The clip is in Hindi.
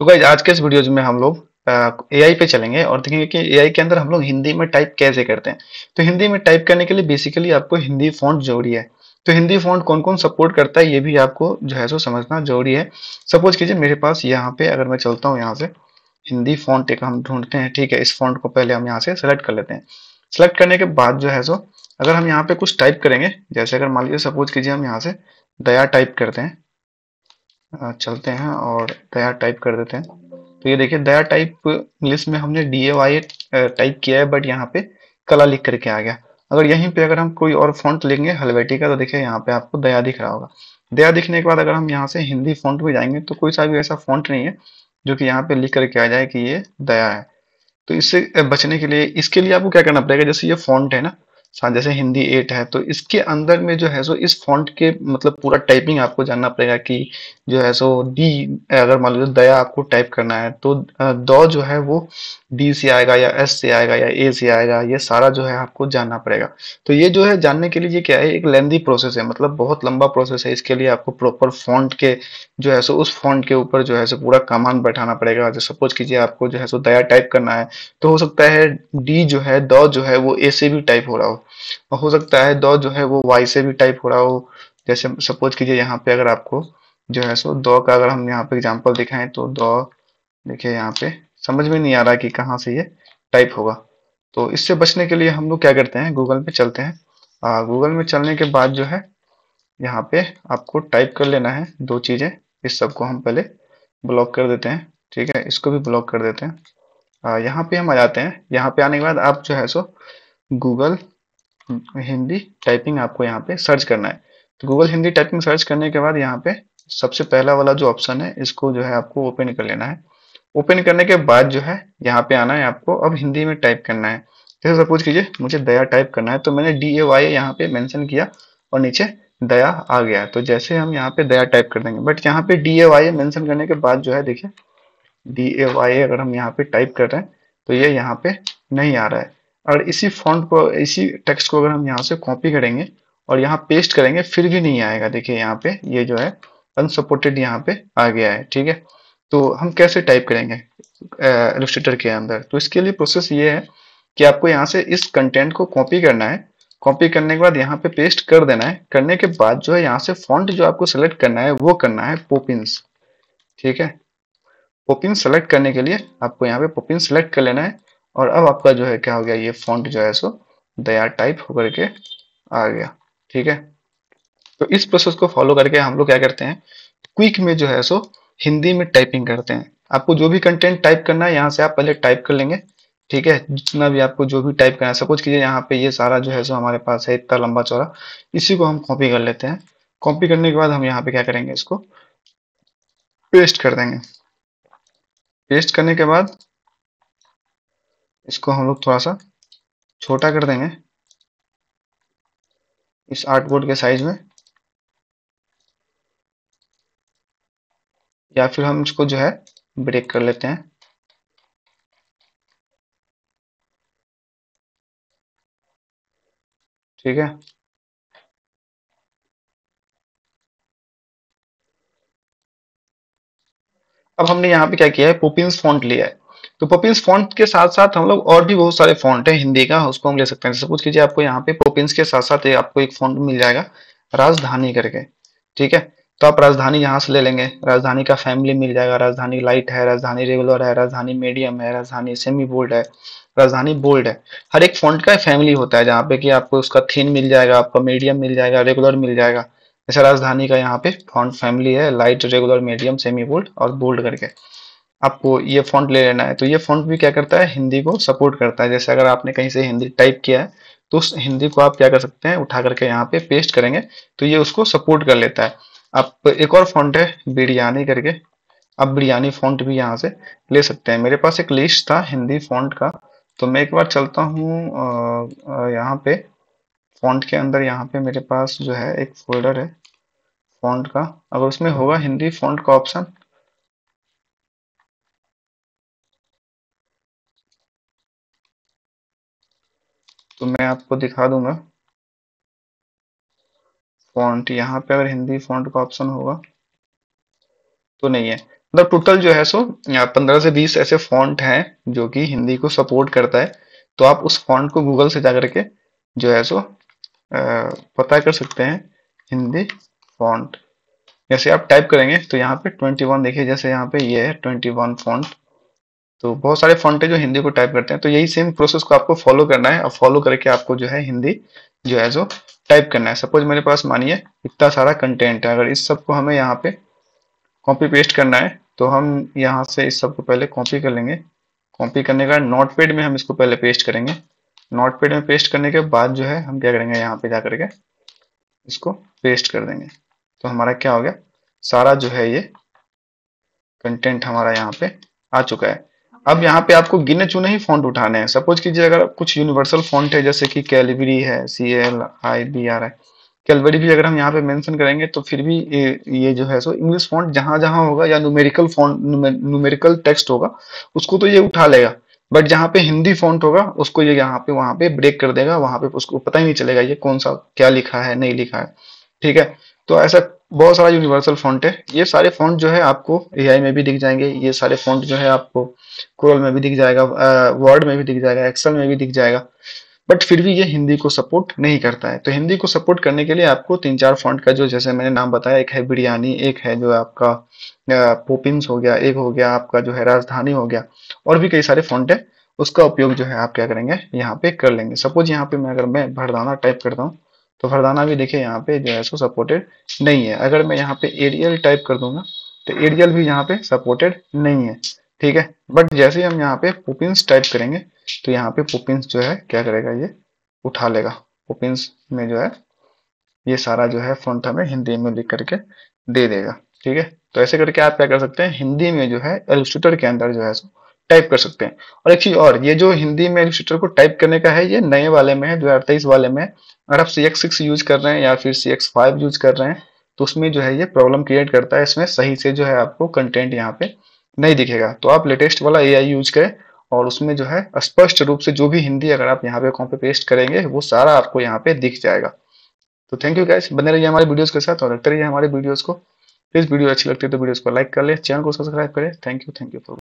तो गाइज आज के इस वीडियोज में हम लोग ए आई पे चलेंगे और देखेंगे कि ए आई के अंदर हम लोग हिंदी में टाइप कैसे करते हैं तो हिंदी में टाइप करने के लिए बेसिकली आपको हिंदी फॉन्ट जरूरी है तो हिंदी फॉन्ट कौन कौन सपोर्ट करता है ये भी आपको जो है सो समझना जरूरी है सपोज कीजिए मेरे पास यहाँ पे अगर मैं चलता हूँ यहाँ से हिंदी फॉन्ट एक हम ढूंढते हैं ठीक है इस फॉन्ट को पहले हम यहाँ से सेलेक्ट कर लेते हैं सेलेक्ट करने के बाद जो है सो अगर हम यहाँ पे कुछ टाइप करेंगे जैसे अगर मान लीजिए सपोज कीजिए हम यहाँ से दया टाइप करते हैं चलते हैं और दया टाइप कर देते हैं तो ये देखिए दया टाइप लिस्ट में हमने डी ए वाई टाइप किया है बट यहाँ पे कला लिख करके आ गया अगर यहीं पे अगर हम कोई और फॉन्ट लेंगे हलवेटी का तो देखिए यहाँ पे आपको दया दिख रहा होगा दया दिखने के बाद अगर हम यहाँ से हिंदी फॉन्ट भी जाएंगे तो कोई सा भी ऐसा फॉन्ट नहीं है जो कि यहाँ पे लिख करके आ जाए कि ये दया है तो इससे बचने के लिए इसके लिए आपको क्या करना पड़ेगा जैसे ये फॉन्ट है ना हाँ, जैसे हिंदी एट है तो इसके अंदर में जो है सो इस फॉन्ट के मतलब पूरा टाइपिंग आपको जानना पड़ेगा कि जो है सो डी अगर मान लो दया आपको टाइप करना है तो द जो है वो डी से आएगा या एस से आएगा या ए से आएगा ये सारा जो है आपको जानना पड़ेगा तो ये जो है जानने के लिए क्या है एक लेंदी प्रोसेस है मतलब बहुत लंबा प्रोसेस है इसके लिए आपको प्रॉपर फॉन्ट के जो है सो उस फॉन्ट के ऊपर जो है सो पूरा कमान बैठाना पड़ेगा जो सपोज कीजिए आपको जो है सो दया टाइप करना है तो हो सकता है डी जो है दो जो है वो ए से भी टाइप हो रहा हो और हो सकता है दो जो है वो वाई से भी टाइप हो रहा हो जैसे सपोज कीजिए यहाँ पे अगर आपको जो है सो दो का अगर हम यहाँ पे एग्जाम्पल दिखाएं तो दो देखिए यहाँ पे समझ में नहीं आ रहा कि कहाँ से ये टाइप होगा तो इससे बचने के लिए हम लोग क्या करते हैं गूगल पे चलते हैं गूगल में चलने के बाद जो है यहाँ पे आपको टाइप कर लेना है दो चीज़ें इस सब को हम पहले ब्लॉक कर देते हैं ठीक है इसको भी ब्लॉक कर देते हैं आ, यहाँ पे हम आ जाते हैं यहाँ पे आने के बाद आप जो है सो गूगल हम्म, हिंदी टाइपिंग आपको यहाँ पे सर्च करना है तो गूगल हिंदी टाइपिंग सर्च करने के बाद यहाँ पे सबसे पहला वाला जो ऑप्शन है इसको जो है आपको ओपन कर लेना है ओपन करने के बाद जो है यहाँ पे आना है आपको अब हिंदी में टाइप करना है जैसे सपोज कीजिए मुझे दया टाइप करना है तो मैंने डी ए वाई यहाँ पे मैंशन किया और नीचे दया आ गया तो जैसे हम यहाँ पे दया टाइप कर देंगे बट यहाँ पे डी ए वाई मैंशन करने के बाद जो है देखिए डी ए वाई अगर हम यहाँ पे टाइप कर रहे हैं तो ये यहाँ पे नहीं आ रहा है और इसी फॉन्ट को इसी टेक्स्ट को अगर हम यहाँ से कॉपी करेंगे और यहाँ पेस्ट करेंगे फिर भी नहीं आएगा देखिए यहाँ पे ये यह जो है अनसपोर्टेड यहाँ पे आ गया है ठीक है तो हम कैसे टाइप करेंगे एलिस्ट्रेटर के अंदर तो इसके लिए प्रोसेस ये है कि आपको यहाँ से इस कंटेंट को कॉपी करना है कॉपी करने के बाद यहाँ पे पेस्ट कर देना है करने के बाद जो है यहाँ से फॉन्ट जो आपको सेलेक्ट करना है वो करना है पोपिंस ठीक है पोपिन सेलेक्ट करने के लिए आपको यहाँ पे पोपिन सेलेक्ट कर लेना है और अब आपका जो है क्या हो गया ये फॉन्ट जो है सो दया टाइप होकर के आ गया ठीक है तो इस प्रोसेस को फॉलो करके हम लोग क्या करते हैं क्विक में जो है सो हिंदी में टाइपिंग करते हैं आपको जो भी कंटेंट टाइप करना है यहाँ से आप पहले टाइप कर लेंगे ठीक है जितना भी आपको जो भी टाइप करना है सपोज कीजिए यहाँ पे ये सारा जो है सो हमारे पास है इतना लंबा चौड़ा इसी को हम कॉपी कर लेते हैं कॉपी करने के बाद हम यहाँ पे क्या करेंगे इसको पेस्ट कर देंगे पेस्ट करने के बाद इसको हम लोग थोड़ा सा छोटा कर देंगे इस आर्ट बोर्ड के साइज में या फिर हम इसको जो है ब्रेक कर लेते हैं ठीक है अब हमने यहां पे क्या किया है पोपिन फॉन्ट लिया है तो पोपिन्स फॉन्ट के साथ साथ हम लोग और भी बहुत सारे फॉन्ट है हिंदी का उसको हम ले सकते हैं सपोज कीजिए आपको यहाँ पे पोपिन्स के साथ साथ आपको एक फॉन्ट मिल जाएगा राजधानी करके ठीक है तो आप राजधानी यहाँ से ले लेंगे राजधानी का फैमिली मिल जाएगा राजधानी लाइट है राजधानी रेगुलर है राजधानी मीडियम है राजधानी सेमी बोल्ड है राजधानी बोल्ड है हर एक फॉन्ट का फैमिली होता है जहाँ पे कि आपको उसका थीन मिल जाएगा आपको मीडियम मिल जाएगा रेगुलर मिल जाएगा जैसे राजधानी का यहाँ पे फॉन्ट फैमिली है light regular medium semi bold और बोल्ड करके आपको ये फॉन्ट ले लेना है तो ये फॉन्ट भी क्या करता है हिंदी को सपोर्ट करता है जैसे अगर आपने कहीं से हिंदी टाइप किया है तो उस हिंदी को आप क्या कर सकते हैं उठा करके यहाँ पे पेस्ट करेंगे तो ये उसको सपोर्ट कर लेता है आप एक और फॉन्ट है बिरयानी करके आप बिरयानी फॉन्ट भी यहाँ से ले सकते हैं मेरे पास एक लिस्ट था हिंदी फॉन्ट का तो मैं एक बार चलता हूँ यहाँ पे फॉन्ट के अंदर यहाँ पे मेरे पास जो है एक फोल्डर है फॉन्ट का अगर उसमें होगा हिंदी फॉन्ट का ऑप्शन तो मैं आपको दिखा दूंगा फॉन्ट यहाँ पे अगर हिंदी फॉन्ट का ऑप्शन होगा तो नहीं है मतलब टोटल जो है सो पंद्रह से बीस ऐसे फॉन्ट हैं जो कि हिंदी को सपोर्ट करता है तो आप उस फॉन्ट को गूगल से जा करके जो है सो पता कर सकते हैं हिंदी फॉन्ट जैसे आप टाइप करेंगे तो यहाँ पे 21 देखिए जैसे यहाँ पे ये है 21 फॉन्ट तो बहुत सारे फॉन्ट है जो हिंदी को टाइप करते हैं तो यही सेम प्रोसेस को आपको फॉलो करना है और फॉलो करके आपको जो है हिंदी जो है जो टाइप करना है सपोज मेरे पास मानिए इतना सारा कंटेंट है अगर इस सब को हमें यहाँ पे कॉपी पेस्ट करना है तो हम यहाँ से इस सब को पहले कॉपी कर लेंगे कॉपी करने का नोट पेड में हम इसको पहले पेस्ट करेंगे नोट पेड में पेस्ट करने के बाद जो है हम क्या करेंगे यहाँ पे जा करके इसको पेस्ट कर देंगे तो हमारा क्या हो गया सारा जो है ये कंटेंट हमारा यहाँ पे आ चुका है अब यहाँ पे आपको गिने चुने ही फॉन्ट उठाने हैं सपोज कीजिए अगर कुछ यूनिवर्सल फॉन्ट है जैसे कि कैलवरी है C L I B R I Calibri भी अगर हम यहाँ पे मेंशन करेंगे तो फिर भी ये, ये जो है सो इंग्लिश फॉन्ट जहां जहां होगा या न्यूमेरिकल फॉन्ट न्यूमेरिकल टेक्स्ट होगा उसको तो ये उठा लेगा बट जहाँ पे हिंदी फॉन्ट होगा उसको ये यहाँ पे वहां पे ब्रेक कर देगा वहां पे उसको पता ही नहीं चलेगा ये कौन सा क्या लिखा है नहीं लिखा है ठीक है तो ऐसा बहुत सारा यूनिवर्सल फॉन्ट है ये सारे फॉन्ट जो है आपको ए में भी दिख जाएंगे ये सारे फॉन्ट जो है आपको कोरल में भी दिख जाएगा वर्ड में भी दिख जाएगा एक्सेल में भी दिख जाएगा बट फिर भी ये हिंदी को सपोर्ट नहीं करता है तो हिंदी को सपोर्ट करने के लिए आपको तीन चार फॉन्ट का जो जैसे मैंने नाम बताया एक है बिरयानी एक है जो आपका पोपिंस हो गया एक हो गया आपका जो है राजधानी हो गया और भी कई सारे फॉन्ट है उसका उपयोग जो है आप क्या करेंगे यहाँ पे कर लेंगे सपोज यहाँ पे मैं अगर मैं भरदाना टाइप करता हूँ तो फरदाना भी देखिए यहाँ पे जो है इसको सपोर्टेड नहीं है अगर मैं यहाँ पे एरियल टाइप कर दूंगा तो एरियल भी यहाँ पे सपोर्टेड नहीं है ठीक है बट जैसे हम यहाँ पे पुपिंस टाइप करेंगे तो यहाँ पे पुपिंस जो है क्या करेगा ये उठा लेगा पुपिंस में जो है ये सारा जो है फ्रंट हमें हिंदी में लिख करके दे देगा ठीक है तो ऐसे करके आप क्या कर सकते हैं हिंदी में जो है एलिस्ट्रेटर के अंदर जो है सो टाइप कर सकते हैं और एक चीज और ये जो हिंदी में रजिस्टर को टाइप करने का है ये नए वाले में है दो हजार तेईस वाले में अगर आप सी एक्स सिक्स यूज कर रहे हैं या फिर सी एक्स फाइव यूज कर रहे हैं तो उसमें जो है ये प्रॉब्लम क्रिएट करता है इसमें सही से जो है आपको कंटेंट यहाँ पे नहीं दिखेगा तो आप लेटेस्ट वाला ए यूज करें और उसमें जो है स्पष्ट रूप से जो भी हिंदी अगर आप यहाँ पे कॉपी पेस्ट करेंगे वो सारा आपको यहाँ पे दिख जाएगा तो थैंक यू गाइस बने रहिए हमारे वीडियोज के साथ और रखते रहिए हमारे वीडियोज को प्लीज वीडियो अच्छी लगती है तो वीडियो को लाइक कर ले चैनल को सब्सक्राइब करें thank you thank you for